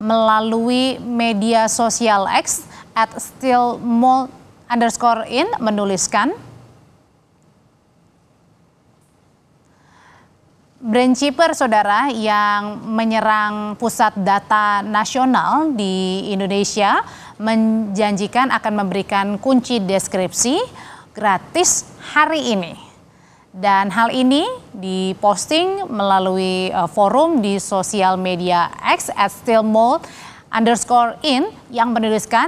melalui media sosial X at still mall underscore in menuliskan brand cheaper saudara yang menyerang pusat data nasional di Indonesia menjanjikan akan memberikan kunci deskripsi gratis hari ini. Dan hal ini diposting melalui eh, forum di sosial media X at Still stillmold underscore in yang menuliskan,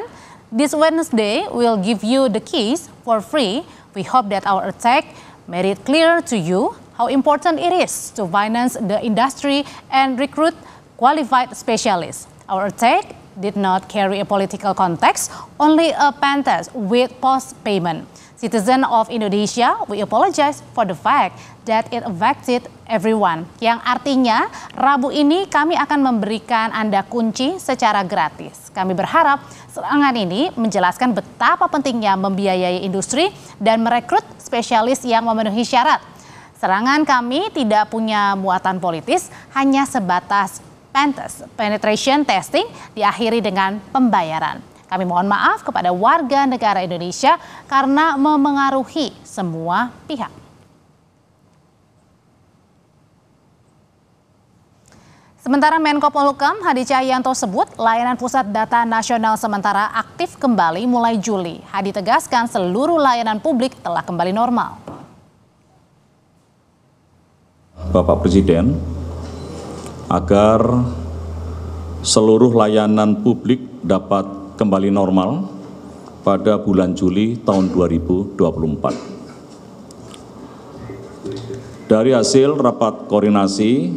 This Wednesday will give you the keys for free. We hope that our attack made it clear to you how important it is to finance the industry and recruit qualified specialists. Our attack did not carry a political context, only a pantas with post payment. Citizen of Indonesia, we apologize for the fact that it affected everyone. Yang artinya, Rabu ini kami akan memberikan Anda kunci secara gratis. Kami berharap serangan ini menjelaskan betapa pentingnya membiayai industri dan merekrut spesialis yang memenuhi syarat. Serangan kami tidak punya muatan politis, hanya sebatas Pentas penetration testing diakhiri dengan pembayaran. Kami mohon maaf kepada warga negara Indonesia karena memengaruhi semua pihak. Sementara Menko Polhukam Hadi Cahyanto sebut layanan pusat data nasional sementara aktif kembali mulai Juli. Hadi tegaskan seluruh layanan publik telah kembali normal. Bapak Presiden agar seluruh layanan publik dapat kembali normal pada bulan Juli tahun 2024. Dari hasil rapat koordinasi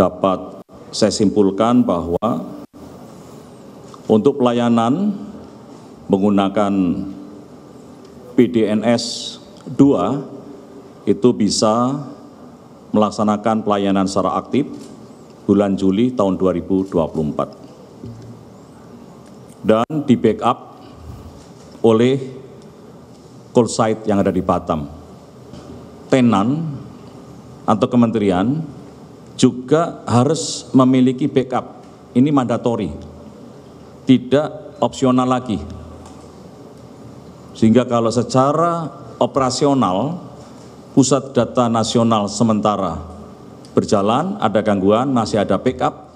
dapat saya simpulkan bahwa untuk pelayanan menggunakan PDNS 2 itu bisa melaksanakan pelayanan secara aktif bulan Juli tahun 2024. Dan di backup oleh call site yang ada di Batam. Tenan atau kementerian juga harus memiliki backup. Ini mandatori. Tidak opsional lagi. Sehingga kalau secara operasional Pusat Data Nasional sementara berjalan, ada gangguan, masih ada backup,